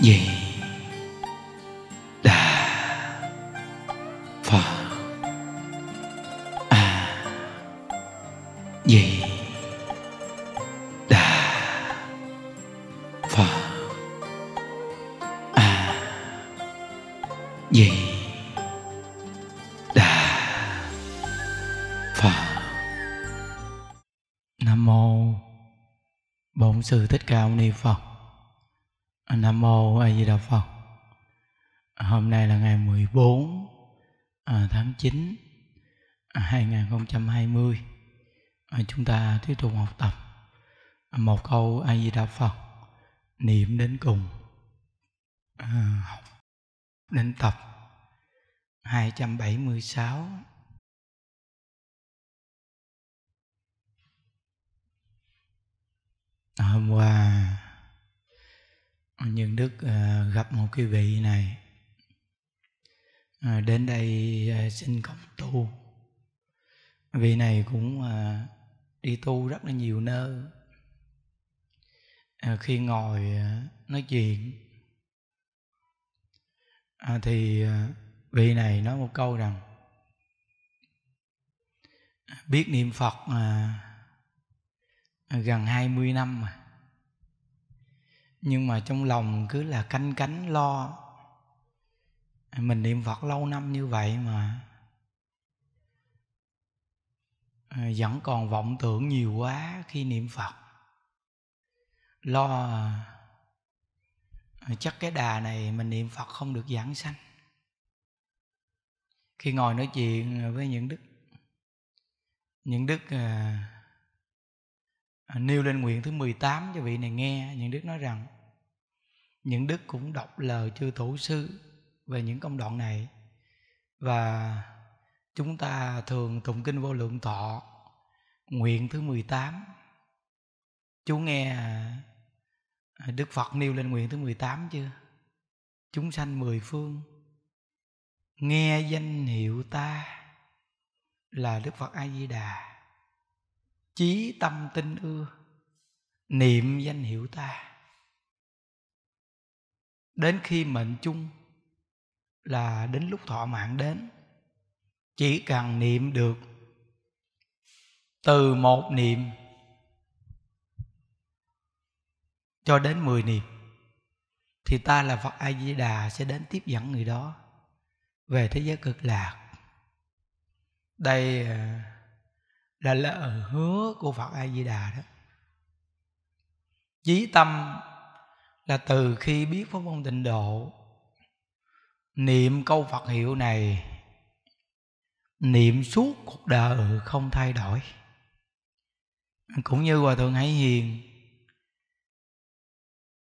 gì đà phật a gì đà phật a gì đà phật nam mô bổn sư thích ca mâu ni phật Nam Mô A Di Đà Phật Hôm nay là ngày 14 à, tháng 9 2020 à, à, Chúng ta tiếp tục học tập một câu A Di Đà Phật niệm đến cùng học đến tập 276 hôm qua nhưng đức à, gặp một cái vị này à, đến đây à, xin cộng tu vị này cũng đi tu rất là nhiều nơi khi ngồi nói chuyện thì vị này nói một câu rằng biết niệm phật gần 20 năm mà nhưng mà trong lòng cứ là canh cánh lo mình niệm phật lâu năm như vậy mà ờ, vẫn còn vọng tưởng nhiều quá khi niệm phật lo ờ, chắc cái đà này mình niệm phật không được giảng sanh khi ngồi nói chuyện với những đức những đức ờ, À, nêu lên nguyện thứ 18 cho vị này nghe những đức nói rằng những đức cũng đọc lời chư tổ sư về những công đoạn này và chúng ta thường tụng kinh vô lượng thọ nguyện thứ 18 chú nghe à, Đức Phật nêu lên nguyện thứ 18 chưa chúng sanh mười phương nghe danh hiệu ta là Đức Phật A Di Đà chí tâm tin ưa niệm danh hiệu ta đến khi mệnh chung là đến lúc thọ mạng đến chỉ cần niệm được từ một niệm cho đến mười niệm thì ta là Phật A Di Đà sẽ đến tiếp dẫn người đó về thế giới cực lạc. Đây à, là lời hứa của phật a di đà đó chí tâm là từ khi biết pháp môn tịnh độ niệm câu phật hiệu này niệm suốt cuộc đời không thay đổi cũng như hòa thượng hải hiền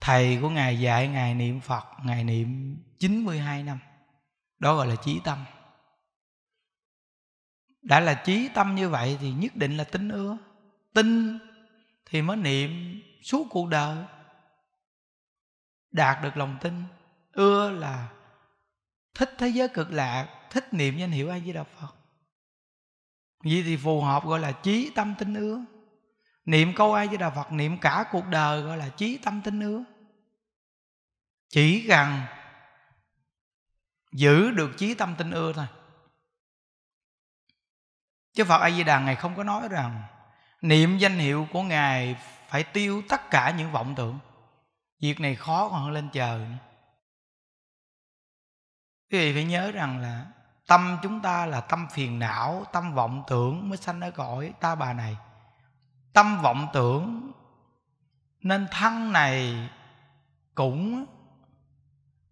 thầy của ngài dạy ngài niệm phật ngài niệm 92 năm đó gọi là chí tâm đã là trí tâm như vậy thì nhất định là tin ưa tin thì mới niệm suốt cuộc đời đạt được lòng tin ưa là thích thế giới cực lạc thích niệm danh hiệu ai với đạo phật vì thì phù hợp gọi là trí tâm tin ưa niệm câu ai với đạo phật niệm cả cuộc đời gọi là trí tâm tin ưa chỉ cần giữ được trí tâm tin ưa thôi Chứ Phật A Di Đà ngài không có nói rằng niệm danh hiệu của ngài phải tiêu tất cả những vọng tưởng. Việc này khó còn hơn lên trời. Quý vị phải nhớ rằng là tâm chúng ta là tâm phiền não, tâm vọng tưởng mới sanh ở cõi ta bà này. Tâm vọng tưởng nên thân này cũng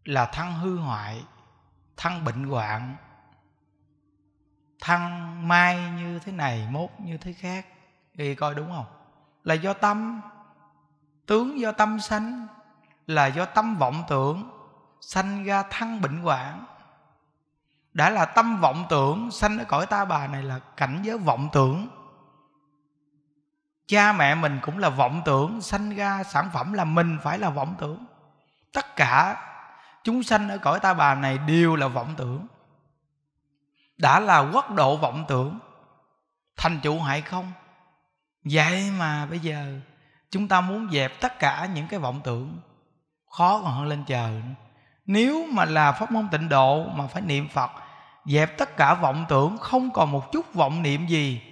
là thân hư hoại, thân bệnh hoạn, thăng mai như thế này mốt như thế khác thì coi đúng không là do tâm tướng do tâm sanh là do tâm vọng tưởng sanh ra thăng bệnh hoạn đã là tâm vọng tưởng sanh ở cõi ta bà này là cảnh giới vọng tưởng cha mẹ mình cũng là vọng tưởng sanh ra sản phẩm là mình phải là vọng tưởng tất cả chúng sanh ở cõi ta bà này đều là vọng tưởng đã là quốc độ vọng tưởng thành trụ hại không vậy mà bây giờ chúng ta muốn dẹp tất cả những cái vọng tưởng khó còn hơn lên trời nếu mà là pháp môn tịnh độ mà phải niệm phật dẹp tất cả vọng tưởng không còn một chút vọng niệm gì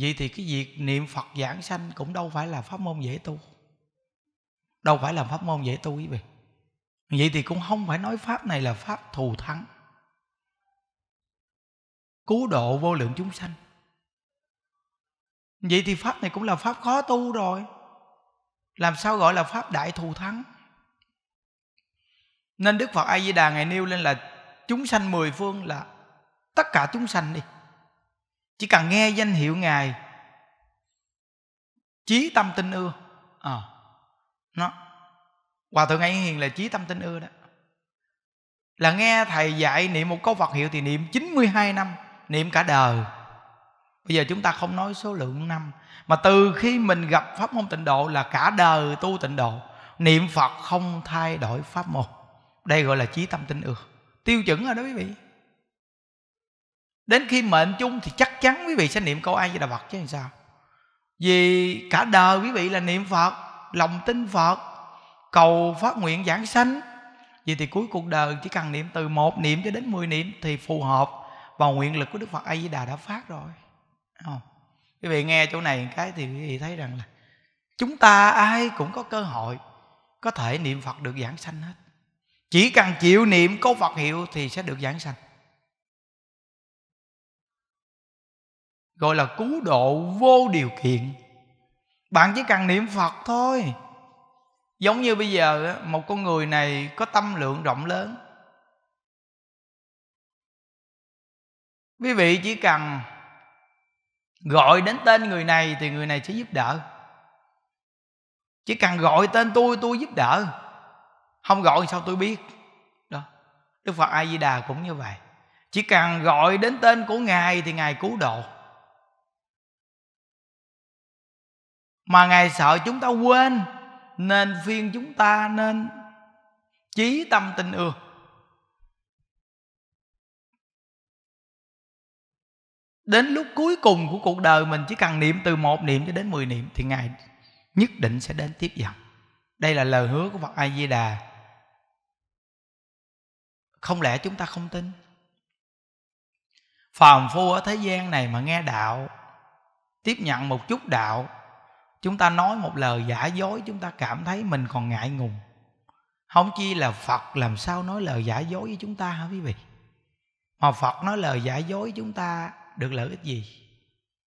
vậy thì cái việc niệm phật giảng sanh cũng đâu phải là pháp môn dễ tu đâu phải là pháp môn dễ tu quý vị vậy thì cũng không phải nói pháp này là pháp thù thắng cứu độ vô lượng chúng sanh vậy thì pháp này cũng là pháp khó tu rồi làm sao gọi là pháp đại thù thắng nên đức phật a di đà ngày nêu lên là chúng sanh mười phương là tất cả chúng sanh đi chỉ cần nghe danh hiệu ngài chí tâm tin ưa à, nó hòa thượng ngay hiền là chí tâm tin ưa đó là nghe thầy dạy niệm một câu Phật hiệu thì niệm 92 năm niệm cả đời bây giờ chúng ta không nói số lượng năm mà từ khi mình gặp pháp môn tịnh độ là cả đời tu tịnh độ niệm phật không thay đổi pháp môn đây gọi là trí tâm tinh ưa tiêu chuẩn rồi đó quý vị đến khi mệnh chung thì chắc chắn quý vị sẽ niệm câu ai với đà phật chứ làm sao vì cả đời quý vị là niệm phật lòng tin phật cầu phát nguyện giảng sanh Vậy thì cuối cuộc đời chỉ cần niệm từ một niệm cho đến 10 niệm Thì phù hợp và nguyện lực của đức phật a di đà đã phát rồi không quý vị nghe chỗ này một cái thì quý vị thấy rằng là chúng ta ai cũng có cơ hội có thể niệm phật được giảng sanh hết chỉ cần chịu niệm câu phật hiệu thì sẽ được giảng sanh gọi là cứu độ vô điều kiện bạn chỉ cần niệm phật thôi giống như bây giờ một con người này có tâm lượng rộng lớn quý vị chỉ cần gọi đến tên người này thì người này sẽ giúp đỡ chỉ cần gọi tên tôi tôi giúp đỡ không gọi sao tôi biết đó đức phật a di đà cũng như vậy chỉ cần gọi đến tên của ngài thì ngài cứu độ mà ngài sợ chúng ta quên nên phiên chúng ta nên chí tâm tình ưa Đến lúc cuối cùng của cuộc đời mình chỉ cần niệm từ một niệm cho đến 10 niệm thì Ngài nhất định sẽ đến tiếp dẫn. Đây là lời hứa của Phật A Di Đà. Không lẽ chúng ta không tin? Phàm phu ở thế gian này mà nghe đạo, tiếp nhận một chút đạo, chúng ta nói một lời giả dối chúng ta cảm thấy mình còn ngại ngùng. Không chi là Phật làm sao nói lời giả dối với chúng ta hả quý vị? Mà Phật nói lời giả dối chúng ta được lợi ích gì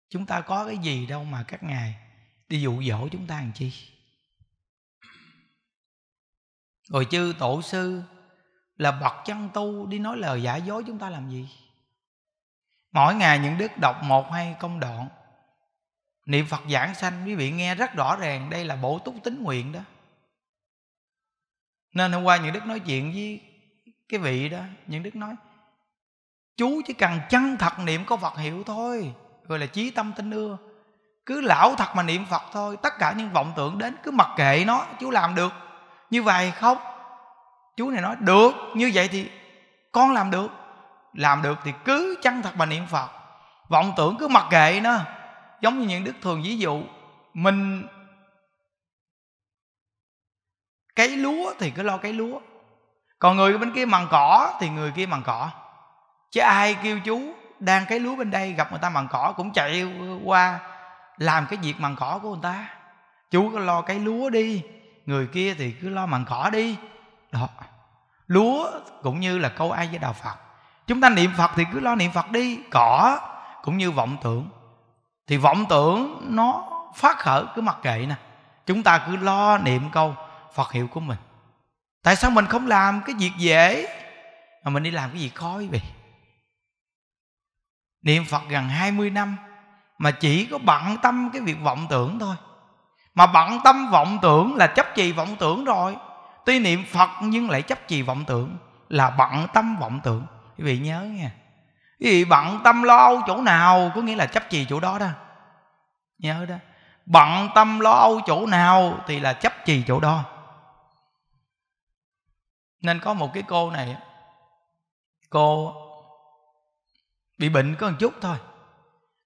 chúng ta có cái gì đâu mà các ngài đi dụ dỗ chúng ta làm chi rồi chư tổ sư là bậc chân tu đi nói lời giả dối chúng ta làm gì mỗi ngày những đức đọc một hai công đoạn niệm phật giảng sanh quý vị nghe rất rõ ràng đây là bổ túc tính nguyện đó nên hôm qua những đức nói chuyện với cái vị đó những đức nói chú chỉ cần chân thật niệm có phật hiệu thôi gọi là chí tâm tinh ưa cứ lão thật mà niệm phật thôi tất cả những vọng tưởng đến cứ mặc kệ nó chú làm được như vậy không chú này nói được như vậy thì con làm được làm được thì cứ chân thật mà niệm phật vọng tưởng cứ mặc kệ nó giống như những đức thường ví dụ mình cái lúa thì cứ lo cái lúa còn người bên kia mằng cỏ thì người kia mằng cỏ chứ ai kêu chú đang cái lúa bên đây gặp người ta mằng cỏ cũng chạy qua làm cái việc mằng cỏ của người ta chú cứ lo cái lúa đi người kia thì cứ lo mằng cỏ đi đó lúa cũng như là câu ai với đạo phật chúng ta niệm phật thì cứ lo niệm phật đi cỏ cũng như vọng tưởng thì vọng tưởng nó phát khởi cứ mặc kệ nè chúng ta cứ lo niệm câu phật hiệu của mình tại sao mình không làm cái việc dễ mà mình đi làm cái gì khó vậy niệm phật gần 20 năm mà chỉ có bận tâm cái việc vọng tưởng thôi mà bận tâm vọng tưởng là chấp trì vọng tưởng rồi tuy niệm phật nhưng lại chấp trì vọng tưởng là bận tâm vọng tưởng quý vị nhớ nha quý vị bận tâm lo âu chỗ nào có nghĩa là chấp trì chỗ đó đó nhớ đó bận tâm lo âu chỗ nào thì là chấp trì chỗ đó nên có một cái cô này cô bị bệnh có một chút thôi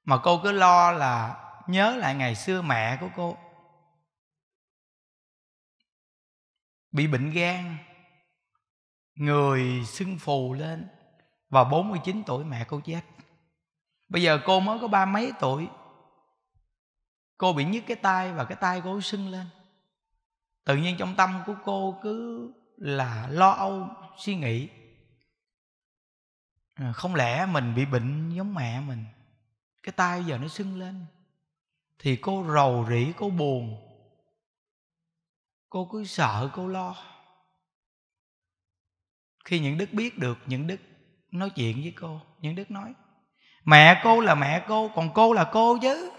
mà cô cứ lo là nhớ lại ngày xưa mẹ của cô bị bệnh gan người sưng phù lên và 49 tuổi mẹ cô chết bây giờ cô mới có ba mấy tuổi cô bị nhức cái tay và cái tay cô sưng lên tự nhiên trong tâm của cô cứ là lo âu suy nghĩ Ờ, không lẽ mình bị bệnh giống mẹ mình cái tay giờ nó sưng lên thì cô rầu rĩ cô buồn cô cứ sợ cô lo khi những đức biết được những đức nói chuyện với cô những đức nói mẹ cô là mẹ cô còn cô là cô chứ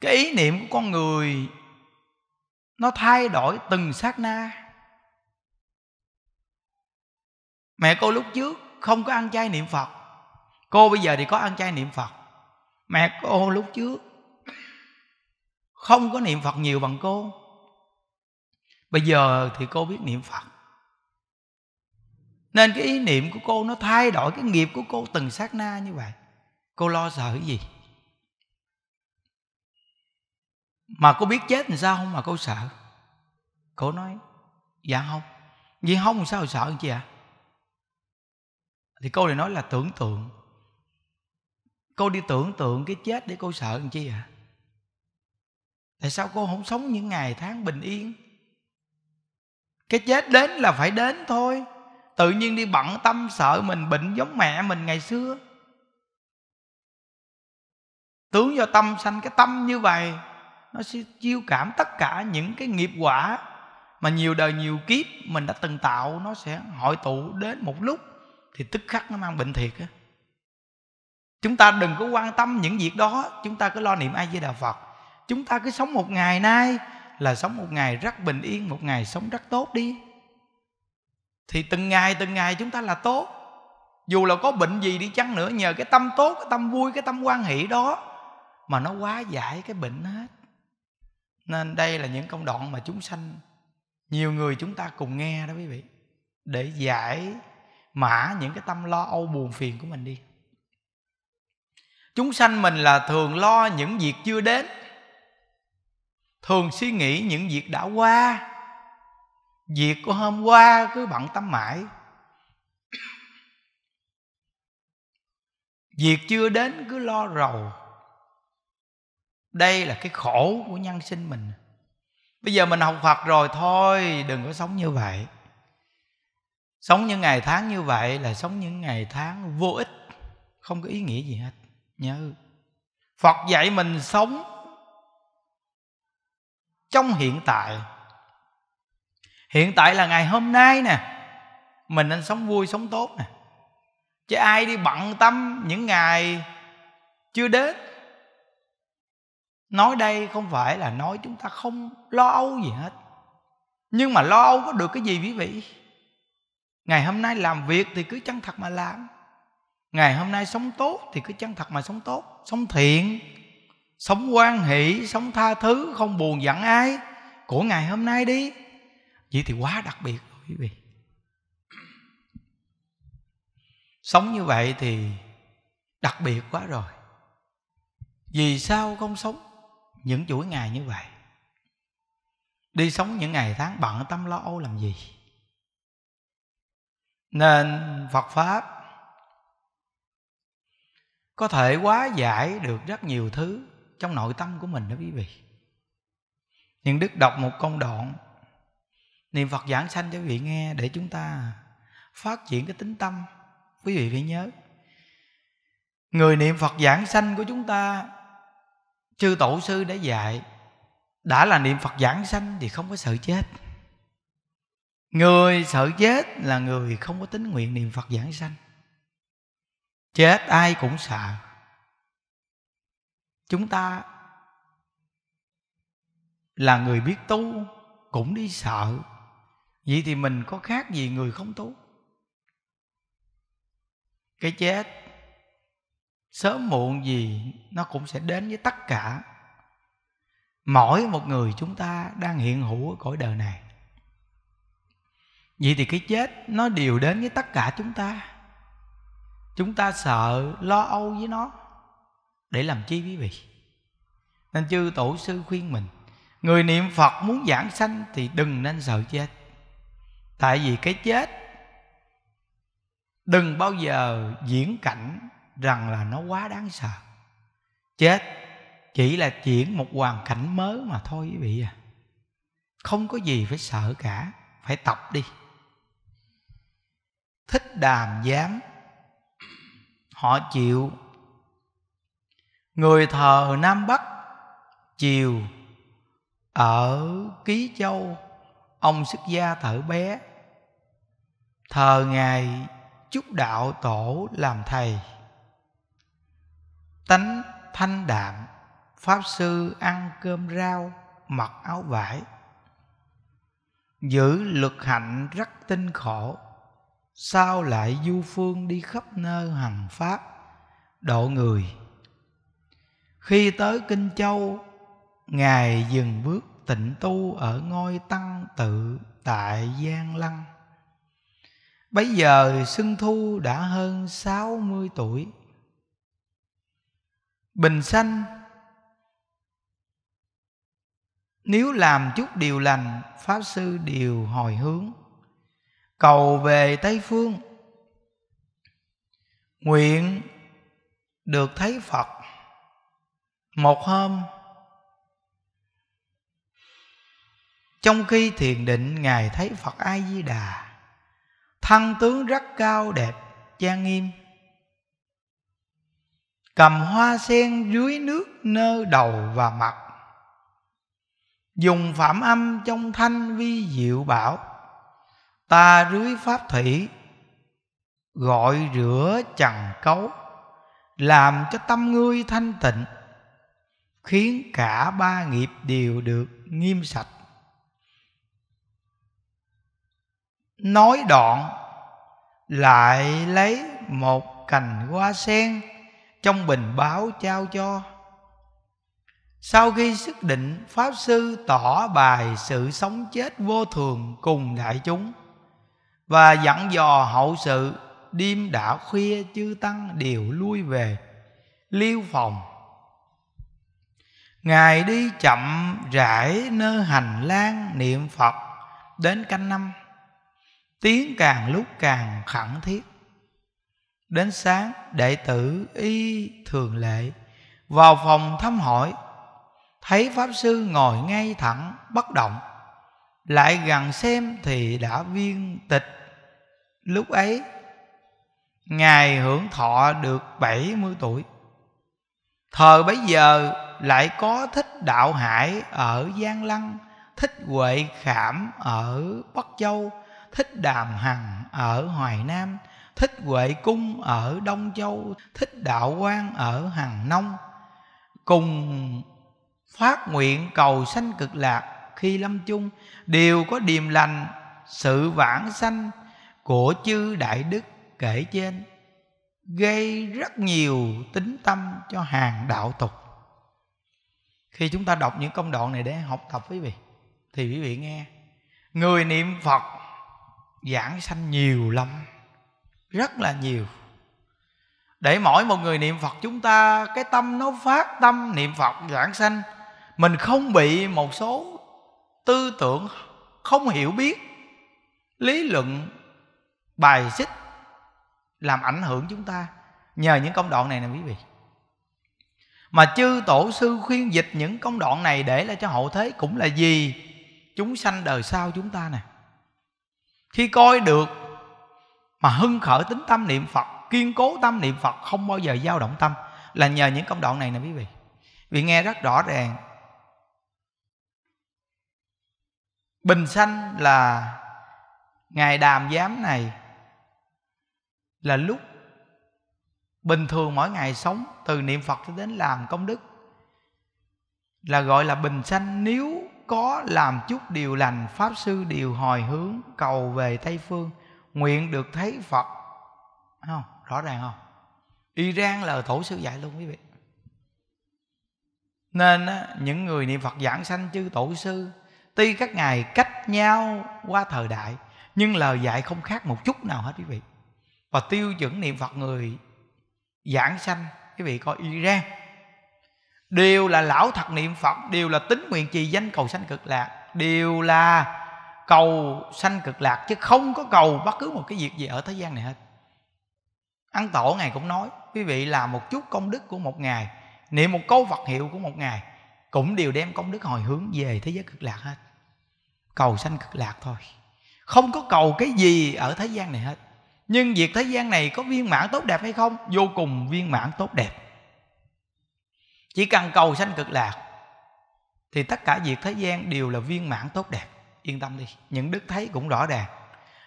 cái ý niệm của con người nó thay đổi từng sát na mẹ cô lúc trước không có ăn chay niệm phật cô bây giờ thì có ăn chay niệm phật mẹ cô lúc trước không có niệm phật nhiều bằng cô bây giờ thì cô biết niệm phật nên cái ý niệm của cô nó thay đổi cái nghiệp của cô từng sát na như vậy cô lo sợ cái gì mà cô biết chết làm sao không mà cô sợ cô nói dạ không vậy không sao sợ chị ạ à? thì cô lại nói là tưởng tượng cô đi tưởng tượng cái chết để cô sợ làm chi à tại sao cô không sống những ngày tháng bình yên cái chết đến là phải đến thôi tự nhiên đi bận tâm sợ mình bệnh giống mẹ mình ngày xưa tướng do tâm sanh cái tâm như vậy nó sẽ chiêu cảm tất cả những cái nghiệp quả mà nhiều đời nhiều kiếp mình đã từng tạo nó sẽ hội tụ đến một lúc thì tức khắc nó mang bệnh thiệt á chúng ta đừng có quan tâm những việc đó chúng ta cứ lo niệm ai với đạo phật chúng ta cứ sống một ngày nay là sống một ngày rất bình yên một ngày sống rất tốt đi thì từng ngày từng ngày chúng ta là tốt dù là có bệnh gì đi chăng nữa nhờ cái tâm tốt cái tâm vui cái tâm quan hỷ đó mà nó quá giải cái bệnh hết nên đây là những công đoạn mà chúng sanh nhiều người chúng ta cùng nghe đó quý vị để giải mã những cái tâm lo âu buồn phiền của mình đi chúng sanh mình là thường lo những việc chưa đến thường suy nghĩ những việc đã qua việc của hôm qua cứ bận tâm mãi việc chưa đến cứ lo rầu đây là cái khổ của nhân sinh mình bây giờ mình học phật rồi thôi đừng có sống như vậy sống những ngày tháng như vậy là sống những ngày tháng vô ích không có ý nghĩa gì hết nhớ phật dạy mình sống trong hiện tại hiện tại là ngày hôm nay nè mình nên sống vui sống tốt nè chứ ai đi bận tâm những ngày chưa đến nói đây không phải là nói chúng ta không lo âu gì hết nhưng mà lo âu có được cái gì quý vị ngày hôm nay làm việc thì cứ chân thật mà làm ngày hôm nay sống tốt thì cứ chân thật mà sống tốt sống thiện sống quan hỷ sống tha thứ không buồn giận ai của ngày hôm nay đi vậy thì quá đặc biệt rồi quý vị sống như vậy thì đặc biệt quá rồi vì sao không sống những chuỗi ngày như vậy đi sống những ngày tháng bận tâm lo âu làm gì nên phật pháp có thể quá giải được rất nhiều thứ trong nội tâm của mình đó quý vị nhưng đức đọc một công đoạn niệm phật giảng sanh cho quý vị nghe để chúng ta phát triển cái tính tâm quý vị phải nhớ người niệm phật giảng sanh của chúng ta chư tổ sư đã dạy đã là niệm phật giảng sanh thì không có sợ chết Người sợ chết là người không có tính nguyện niệm Phật giảng sanh Chết ai cũng sợ Chúng ta là người biết tu cũng đi sợ Vậy thì mình có khác gì người không tu Cái chết sớm muộn gì nó cũng sẽ đến với tất cả Mỗi một người chúng ta đang hiện hữu ở cõi đời này vậy thì cái chết nó đều đến với tất cả chúng ta chúng ta sợ lo âu với nó để làm chi quý vị nên chư tổ sư khuyên mình người niệm phật muốn giảng sanh thì đừng nên sợ chết tại vì cái chết đừng bao giờ diễn cảnh rằng là nó quá đáng sợ chết chỉ là chuyển một hoàn cảnh mới mà thôi quý vị à không có gì phải sợ cả phải tập đi thích đàm giám họ chịu người thờ nam bắc chiều ở ký châu ông xuất gia thở bé thờ ngài chúc đạo tổ làm thầy tánh thanh đạm pháp sư ăn cơm rau mặc áo vải giữ luật hạnh rất tinh khổ sao lại du phương đi khắp nơi hằng pháp độ người khi tới kinh châu ngài dừng bước tịnh tu ở ngôi tăng tự tại giang lăng bấy giờ xuân thu đã hơn sáu mươi tuổi bình sanh nếu làm chút điều lành pháp sư đều hồi hướng cầu về tây phương nguyện được thấy phật một hôm trong khi thiền định ngài thấy phật a di đà thân tướng rất cao đẹp trang nghiêm cầm hoa sen dưới nước nơ đầu và mặt dùng phạm âm trong thanh vi diệu bảo ta rưới pháp thủy gọi rửa trần cấu làm cho tâm ngươi thanh tịnh khiến cả ba nghiệp đều được nghiêm sạch nói đoạn lại lấy một cành hoa sen trong bình báo trao cho sau khi xác định pháp sư tỏ bài sự sống chết vô thường cùng đại chúng và dặn dò hậu sự đêm đã khuya chư tăng đều lui về liêu phòng ngài đi chậm rãi nơi hành lang niệm phật đến canh năm tiếng càng lúc càng khẩn thiết đến sáng đệ tử y thường lệ vào phòng thăm hỏi thấy pháp sư ngồi ngay thẳng bất động lại gần xem thì đã viên tịch lúc ấy ngài hưởng thọ được 70 tuổi thời bấy giờ lại có thích đạo hải ở giang lăng thích huệ khảm ở bắc châu thích đàm hằng ở hoài nam thích huệ cung ở đông châu thích đạo quan ở hằng nông cùng phát nguyện cầu sanh cực lạc khi lâm chung đều có điềm lành sự vãng sanh của chư đại đức kể trên gây rất nhiều tính tâm cho hàng đạo tục khi chúng ta đọc những công đoạn này để học tập quý vị thì quý vị nghe người niệm phật giảng sanh nhiều lắm rất là nhiều để mỗi một người niệm phật chúng ta cái tâm nó phát tâm niệm phật giảng sanh mình không bị một số tư tưởng không hiểu biết lý luận bài xích làm ảnh hưởng chúng ta nhờ những công đoạn này nè quý vị mà chư tổ sư khuyên dịch những công đoạn này để lại cho hậu thế cũng là gì chúng sanh đời sau chúng ta nè khi coi được mà hưng khởi tính tâm niệm phật kiên cố tâm niệm phật không bao giờ dao động tâm là nhờ những công đoạn này nè quý vị vì nghe rất rõ ràng bình sanh là ngài đàm giám này là lúc bình thường mỗi ngày sống từ niệm phật cho đến làm công đức là gọi là bình sanh nếu có làm chút điều lành pháp sư điều hồi hướng cầu về tây phương nguyện được thấy phật Đấy không rõ ràng không iran là tổ sư dạy luôn quý vị nên những người niệm phật giảng sanh chư tổ sư tuy các ngài cách nhau qua thời đại nhưng lời dạy không khác một chút nào hết quý vị và tiêu chuẩn niệm phật người giảng sanh quý vị coi iran đều là lão thật niệm phật đều là tính nguyện trì danh cầu sanh cực lạc đều là cầu sanh cực lạc chứ không có cầu bất cứ một cái việc gì ở thế gian này hết ăn tổ ngài cũng nói quý vị làm một chút công đức của một ngày niệm một câu phật hiệu của một ngày cũng đều đem công đức hồi hướng về thế giới cực lạc hết cầu sanh cực lạc thôi không có cầu cái gì ở thế gian này hết nhưng việc thế gian này có viên mãn tốt đẹp hay không vô cùng viên mãn tốt đẹp chỉ cần cầu sanh cực lạc thì tất cả việc thế gian đều là viên mãn tốt đẹp yên tâm đi những đức thấy cũng rõ ràng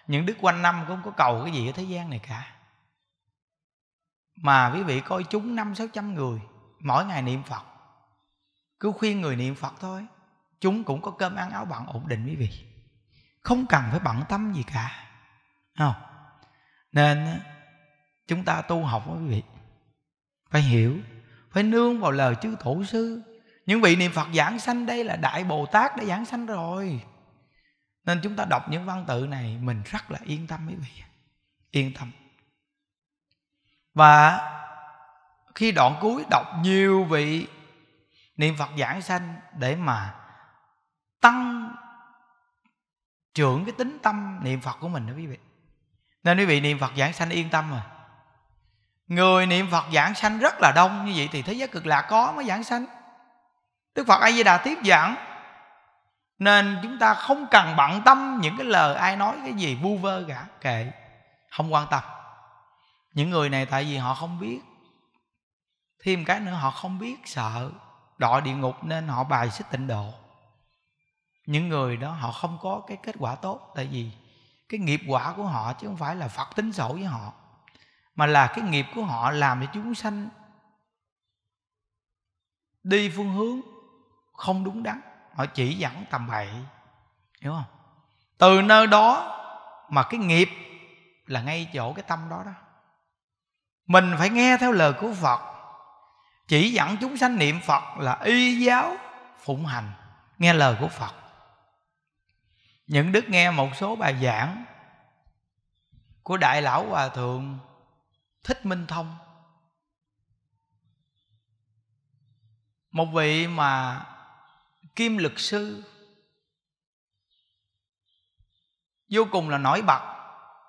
những đức quanh năm cũng không có cầu cái gì ở thế gian này cả mà quý vị coi chúng năm sáu trăm người mỗi ngày niệm phật cứ khuyên người niệm phật thôi chúng cũng có cơm ăn áo bận ổn định quý vị không cần phải bận tâm gì cả không nên chúng ta tu học quý vị phải hiểu phải nương vào lời chư tổ sư những vị niệm phật giảng sanh đây là đại bồ tát đã giảng sanh rồi nên chúng ta đọc những văn tự này mình rất là yên tâm quý vị yên tâm và khi đoạn cuối đọc nhiều vị niệm phật giảng sanh để mà tăng trưởng cái tính tâm niệm phật của mình đó quý vị nên quý vị niệm phật giảng sanh yên tâm rồi người niệm phật giảng sanh rất là đông như vậy thì thế giới cực lạc có mới giảng sanh đức phật a di đà tiếp giảng nên chúng ta không cần bận tâm những cái lời ai nói cái gì vu vơ cả kệ không quan tâm những người này tại vì họ không biết thêm cái nữa họ không biết sợ đọa địa ngục nên họ bài xích tịnh độ những người đó họ không có cái kết quả tốt tại vì cái nghiệp quả của họ chứ không phải là phật tính sổ với họ mà là cái nghiệp của họ làm cho chúng sanh đi phương hướng không đúng đắn họ chỉ dẫn tầm bậy hiểu không từ nơi đó mà cái nghiệp là ngay chỗ cái tâm đó đó mình phải nghe theo lời của phật chỉ dẫn chúng sanh niệm phật là y giáo phụng hành nghe lời của phật những đức nghe một số bài giảng của đại lão hòa thượng thích minh thông một vị mà kim lực sư vô cùng là nổi bật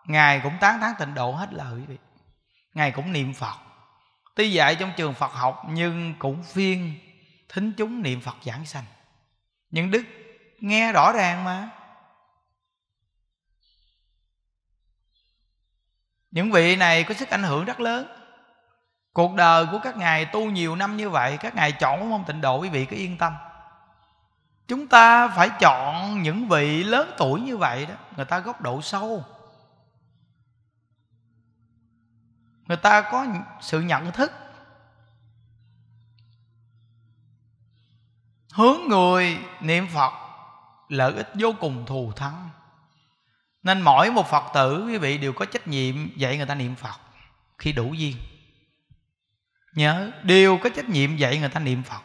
ngài cũng tán thán tịnh độ hết lời quý vị ngài cũng niệm phật Tuy dạy trong trường Phật học nhưng cũng phiên thính chúng niệm Phật giảng sanh. Những đức nghe rõ ràng mà. Những vị này có sức ảnh hưởng rất lớn. Cuộc đời của các ngài tu nhiều năm như vậy, các ngài chọn mong tịnh độ quý vị cứ yên tâm. Chúng ta phải chọn những vị lớn tuổi như vậy đó, người ta góc độ sâu người ta có sự nhận thức hướng người niệm phật lợi ích vô cùng thù thắng nên mỗi một phật tử quý vị đều có trách nhiệm dạy người ta niệm phật khi đủ duyên nhớ đều có trách nhiệm dạy người ta niệm phật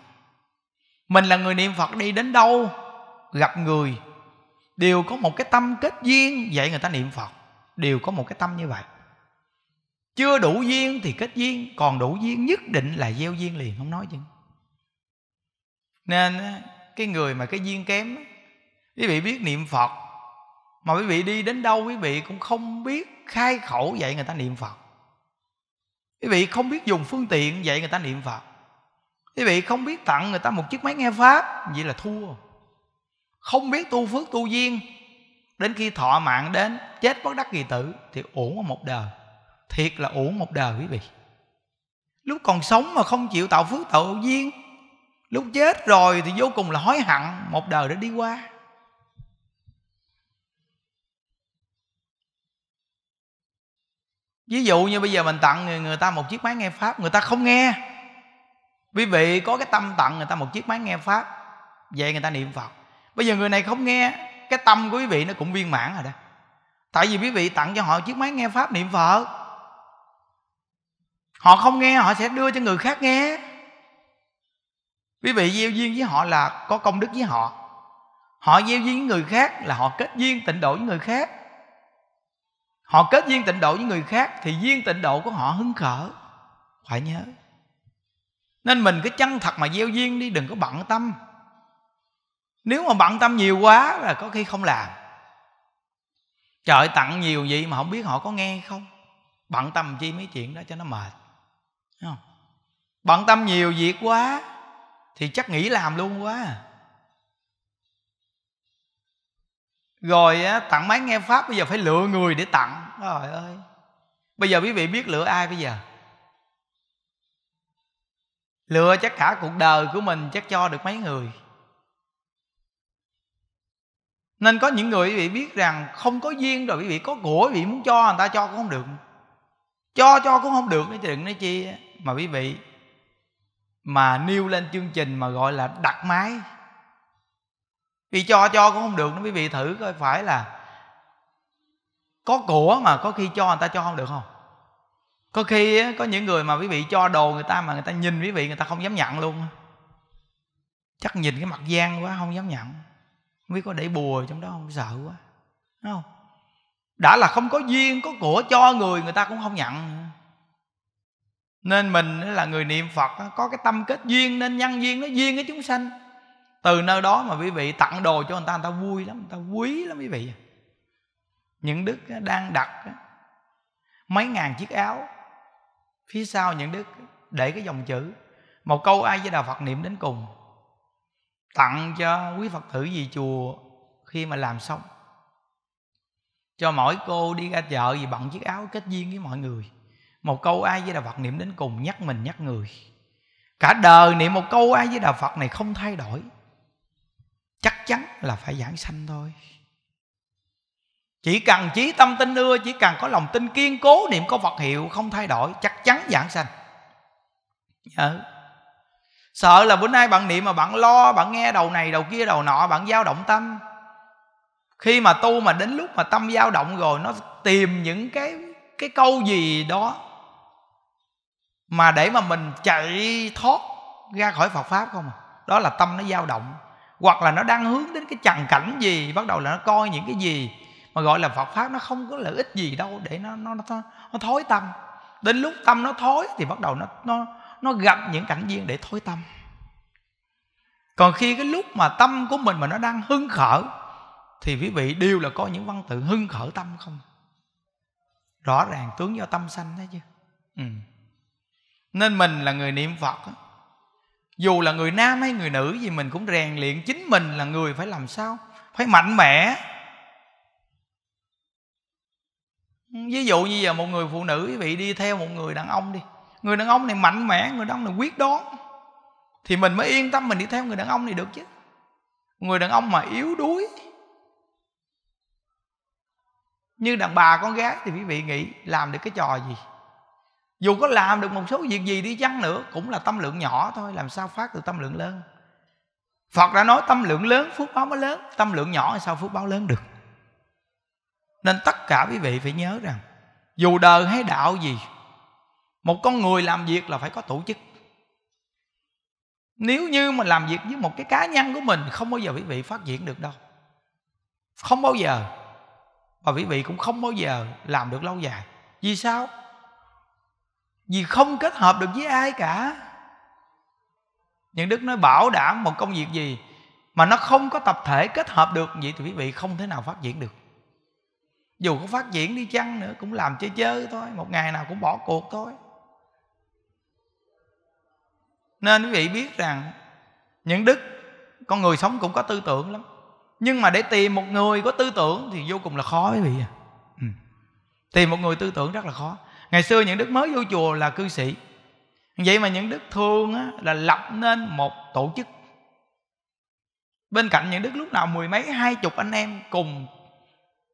mình là người niệm phật đi đến đâu gặp người đều có một cái tâm kết duyên dạy người ta niệm phật đều có một cái tâm như vậy chưa đủ duyên thì kết duyên còn đủ duyên nhất định là gieo duyên liền không nói chứ nên cái người mà cái duyên kém quý vị biết niệm phật mà quý vị đi đến đâu quý vị cũng không biết khai khẩu dạy người ta niệm phật quý vị không biết dùng phương tiện dạy người ta niệm phật quý vị không biết tặng người ta một chiếc máy nghe pháp vậy là thua không biết tu phước tu duyên đến khi thọ mạng đến chết bất đắc kỳ tử thì uổng một đời thiệt là uổng một đời quý vị lúc còn sống mà không chịu tạo phước tạo duyên lúc chết rồi thì vô cùng là hối hận một đời đã đi qua ví dụ như bây giờ mình tặng người, người ta một chiếc máy nghe pháp người ta không nghe quý vị có cái tâm tặng người ta một chiếc máy nghe pháp vậy người ta niệm phật bây giờ người này không nghe cái tâm của quý vị nó cũng viên mãn rồi đó tại vì quý vị tặng cho họ chiếc máy nghe pháp niệm phật họ không nghe họ sẽ đưa cho người khác nghe quý vị gieo duyên với họ là có công đức với họ họ gieo duyên với người khác là họ kết duyên tịnh độ với người khác họ kết duyên tịnh độ với người khác thì duyên tịnh độ của họ hứng khởi phải nhớ nên mình cứ chân thật mà gieo duyên đi đừng có bận tâm nếu mà bận tâm nhiều quá là có khi không làm trời tặng nhiều vậy mà không biết họ có nghe không bận tâm chi mấy chuyện đó cho nó mệt bận tâm nhiều việc quá thì chắc nghĩ làm luôn quá rồi tặng máy nghe pháp bây giờ phải lựa người để tặng trời ơi bây giờ quý vị biết lựa ai bây giờ lựa chắc cả cuộc đời của mình chắc cho được mấy người nên có những người quý vị biết rằng không có duyên rồi quý vị có của quý vị muốn cho người ta cho cũng không được cho cho cũng không được nó đừng nói chi mà quý vị mà nêu lên chương trình mà gọi là đặt máy vì cho cho cũng không được nó quý vị thử coi phải là có của mà có khi cho người ta cho không được không có khi có những người mà quý vị cho đồ người ta mà người ta nhìn quý vị người ta không dám nhận luôn chắc nhìn cái mặt gian quá không dám nhận không biết có để bùa trong đó không sợ quá đúng không đã là không có duyên có của cho người người ta cũng không nhận nên mình là người niệm phật có cái tâm kết duyên nên nhân duyên nó duyên với chúng sanh từ nơi đó mà quý vị tặng đồ cho người ta người ta vui lắm người ta quý lắm quý vị à. những đức đang đặt mấy ngàn chiếc áo phía sau những đức để cái dòng chữ một câu ai với đạo phật niệm đến cùng tặng cho quý phật tử gì chùa khi mà làm xong cho mỗi cô đi ra chợ gì bận chiếc áo kết duyên với mọi người một câu ai với đà phật niệm đến cùng nhắc mình nhắc người cả đời niệm một câu ai với đà phật này không thay đổi chắc chắn là phải giảng sanh thôi chỉ cần trí tâm tin ưa chỉ cần có lòng tin kiên cố niệm có phật hiệu không thay đổi chắc chắn giảng sanh ừ. sợ là bữa nay bạn niệm mà bạn lo bạn nghe đầu này đầu kia đầu nọ bạn dao động tâm khi mà tu mà đến lúc mà tâm dao động rồi nó tìm những cái cái câu gì đó mà để mà mình chạy thoát ra khỏi Phật pháp không à đó là tâm nó dao động hoặc là nó đang hướng đến cái trần cảnh gì bắt đầu là nó coi những cái gì mà gọi là Phật pháp nó không có lợi ích gì đâu để nó nó nó, nó thối tâm đến lúc tâm nó thối thì bắt đầu nó nó nó gặp những cảnh duyên để thối tâm còn khi cái lúc mà tâm của mình mà nó đang hưng khởi thì quý vị đều là có những văn tự hưng khởi tâm không rõ ràng tướng do tâm sanh đấy chứ ừ nên mình là người niệm phật dù là người nam hay người nữ gì mình cũng rèn luyện chính mình là người phải làm sao phải mạnh mẽ ví dụ như giờ một người phụ nữ quý vị đi theo một người đàn ông đi người đàn ông này mạnh mẽ người đàn ông này quyết đoán thì mình mới yên tâm mình đi theo người đàn ông này được chứ người đàn ông mà yếu đuối như đàn bà con gái thì quý vị nghĩ làm được cái trò gì dù có làm được một số việc gì đi chăng nữa cũng là tâm lượng nhỏ thôi làm sao phát được tâm lượng lớn phật đã nói tâm lượng lớn phước báo mới lớn tâm lượng nhỏ sao phước báo lớn được nên tất cả quý vị phải nhớ rằng dù đời hay đạo gì một con người làm việc là phải có tổ chức nếu như mà làm việc với một cái cá nhân của mình không bao giờ quý vị phát triển được đâu không bao giờ và quý vị cũng không bao giờ làm được lâu dài vì sao vì không kết hợp được với ai cả những đức nói bảo đảm một công việc gì mà nó không có tập thể kết hợp được vậy thì quý vị không thể nào phát triển được dù có phát triển đi chăng nữa cũng làm chơi chơi thôi một ngày nào cũng bỏ cuộc thôi nên quý vị biết rằng những đức con người sống cũng có tư tưởng lắm nhưng mà để tìm một người có tư tưởng thì vô cùng là khó quý vị à tìm một người tư tưởng rất là khó ngày xưa những đức mới vô chùa là cư sĩ vậy mà những đức thương á, là lập nên một tổ chức bên cạnh những đức lúc nào mười mấy hai chục anh em cùng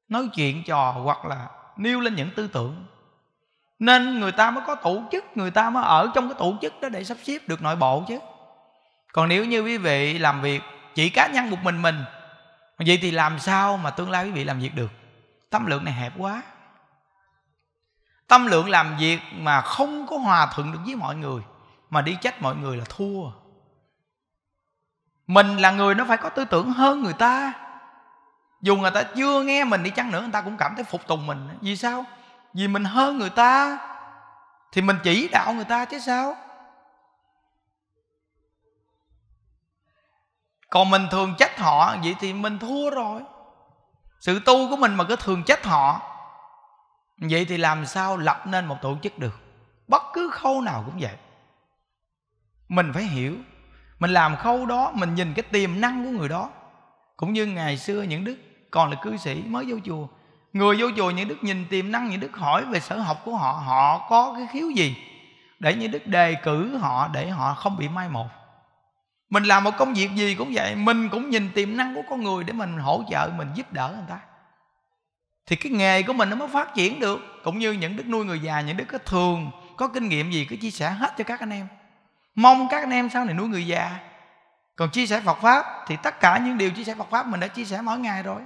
nói chuyện trò hoặc là nêu lên những tư tưởng nên người ta mới có tổ chức người ta mới ở trong cái tổ chức đó để sắp xếp được nội bộ chứ còn nếu như quý vị làm việc chỉ cá nhân một mình mình vậy thì làm sao mà tương lai quý vị làm việc được tâm lượng này hẹp quá tâm lượng làm việc mà không có hòa thuận được với mọi người mà đi trách mọi người là thua mình là người nó phải có tư tưởng hơn người ta dù người ta chưa nghe mình đi chăng nữa người ta cũng cảm thấy phục tùng mình vì sao vì mình hơn người ta thì mình chỉ đạo người ta chứ sao còn mình thường trách họ vậy thì mình thua rồi sự tu của mình mà cứ thường trách họ vậy thì làm sao lập nên một tổ chức được bất cứ khâu nào cũng vậy mình phải hiểu mình làm khâu đó mình nhìn cái tiềm năng của người đó cũng như ngày xưa những đức còn là cư sĩ mới vô chùa người vô chùa những đức nhìn tiềm năng những đức hỏi về sở học của họ họ có cái khiếu gì để những đức đề cử họ để họ không bị mai một mình làm một công việc gì cũng vậy mình cũng nhìn tiềm năng của con người để mình hỗ trợ mình giúp đỡ người ta thì cái nghề của mình nó mới phát triển được cũng như những đức nuôi người già những đức có thường có kinh nghiệm gì cứ chia sẻ hết cho các anh em mong các anh em sau này nuôi người già còn chia sẻ Phật pháp thì tất cả những điều chia sẻ Phật pháp mình đã chia sẻ mỗi ngày rồi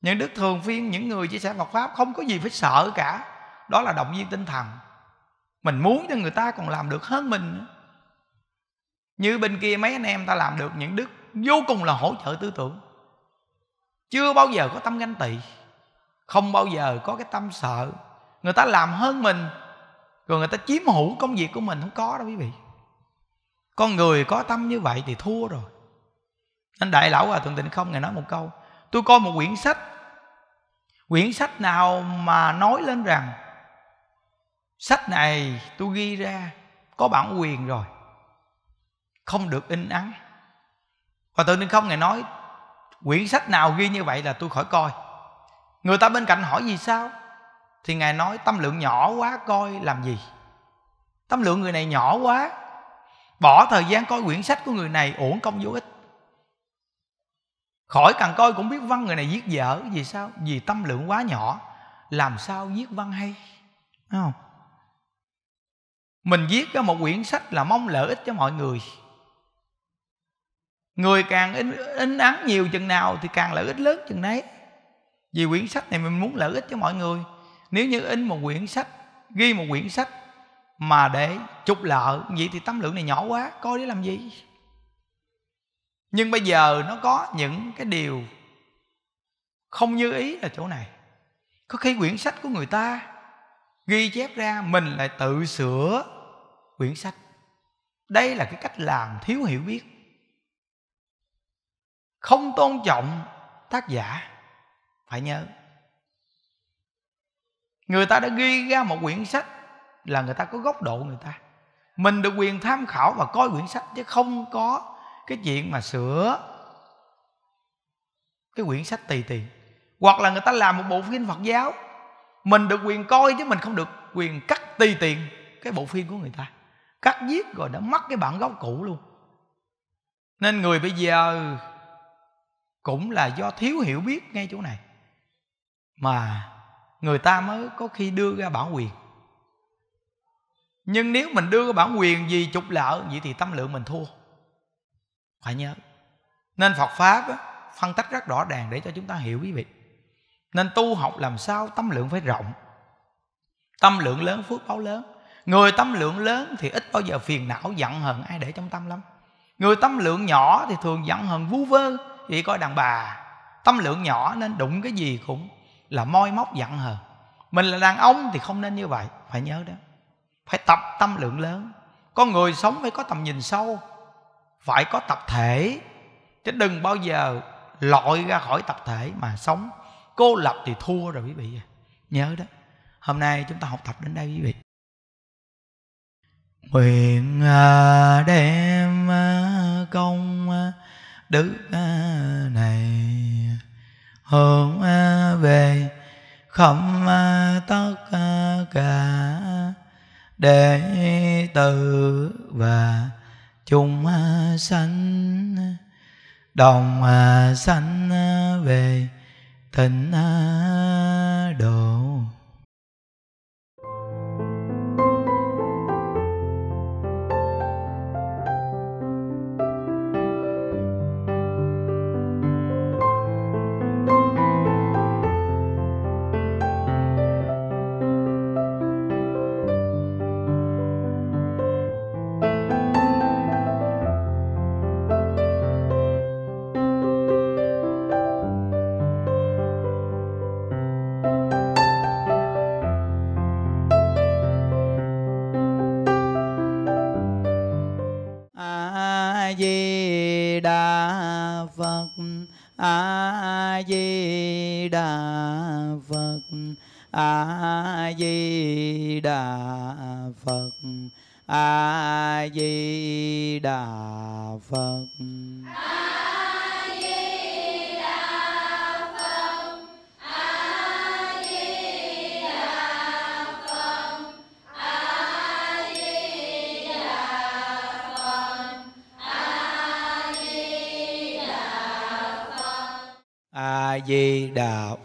những đức thường phiên những người chia sẻ Phật pháp không có gì phải sợ cả đó là động viên tinh thần mình muốn cho người ta còn làm được hơn mình như bên kia mấy anh em ta làm được những đức vô cùng là hỗ trợ tư tưởng chưa bao giờ có tâm ganh tị không bao giờ có cái tâm sợ người ta làm hơn mình rồi người ta chiếm hữu công việc của mình không có đâu quý vị con người có tâm như vậy thì thua rồi anh đại lão à thượng tịnh không ngài nói một câu tôi coi một quyển sách quyển sách nào mà nói lên rằng sách này tôi ghi ra có bản quyền rồi không được in ấn và tự nhiên không ngài nói quyển sách nào ghi như vậy là tôi khỏi coi người ta bên cạnh hỏi gì sao thì ngài nói tâm lượng nhỏ quá coi làm gì tâm lượng người này nhỏ quá bỏ thời gian coi quyển sách của người này uổng công vô ích khỏi cần coi cũng biết văn người này viết dở vì sao vì tâm lượng quá nhỏ làm sao viết văn hay Đúng không mình viết ra một quyển sách là mong lợi ích cho mọi người người càng in, in ắng nhiều chừng nào thì càng lợi ích lớn chừng nấy vì quyển sách này mình muốn lợi ích cho mọi người nếu như in một quyển sách ghi một quyển sách mà để trục lợi vậy thì tấm lượng này nhỏ quá coi để làm gì nhưng bây giờ nó có những cái điều không như ý là chỗ này có khi quyển sách của người ta ghi chép ra mình lại tự sửa quyển sách đây là cái cách làm thiếu hiểu biết không tôn trọng tác giả phải nhớ người ta đã ghi ra một quyển sách là người ta có góc độ người ta mình được quyền tham khảo và coi quyển sách chứ không có cái chuyện mà sửa cái quyển sách tùy tùy hoặc là người ta làm một bộ phim phật giáo mình được quyền coi chứ mình không được quyền cắt tùy tiện cái bộ phim của người ta cắt giết rồi đã mất cái bản gốc cũ luôn nên người bây giờ cũng là do thiếu hiểu biết ngay chỗ này mà người ta mới có khi đưa ra bản quyền nhưng nếu mình đưa bản quyền gì trục lợi vậy thì tâm lượng mình thua phải nhớ nên phật pháp phân tách rất rõ ràng để cho chúng ta hiểu quý vị nên tu học làm sao tâm lượng phải rộng tâm lượng lớn phước báo lớn người tâm lượng lớn thì ít bao giờ phiền não giận hờn ai để trong tâm lắm người tâm lượng nhỏ thì thường giận hờn vu vơ vì coi đàn bà tâm lượng nhỏ nên đụng cái gì cũng là moi móc giận hờn mình là đàn ông thì không nên như vậy phải nhớ đó phải tập tâm lượng lớn con người sống phải có tầm nhìn sâu phải có tập thể chứ đừng bao giờ lội ra khỏi tập thể mà sống cô lập thì thua rồi quý vị nhớ đó hôm nay chúng ta học tập đến đây quý vị nguyện à, đem à, công à, đức này hồn về không tất cả đệ tử và chung sanh đồng sanh về tịnh độ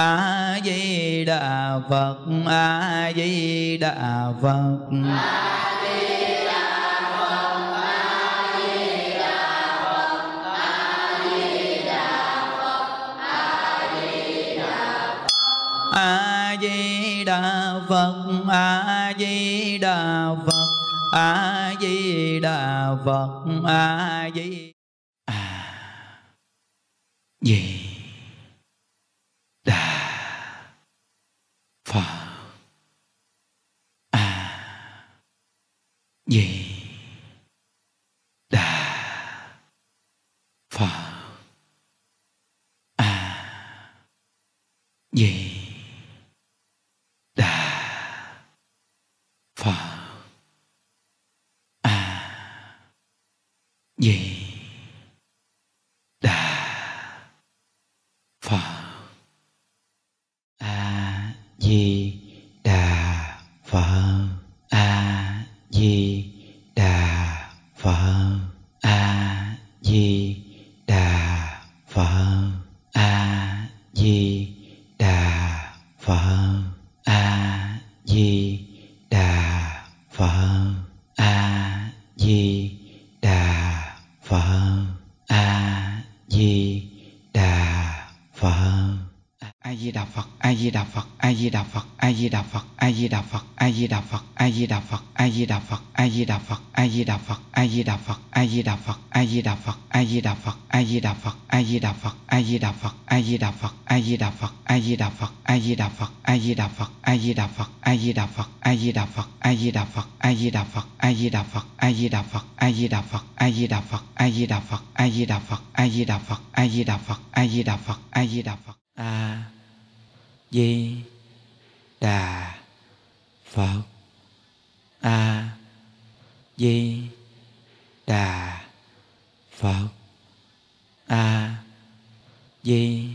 a di đà phật a di đà phật a di đà phật a di đà phật a di đà phật a di đà phật a à, di gì gì Di Đà Phật gì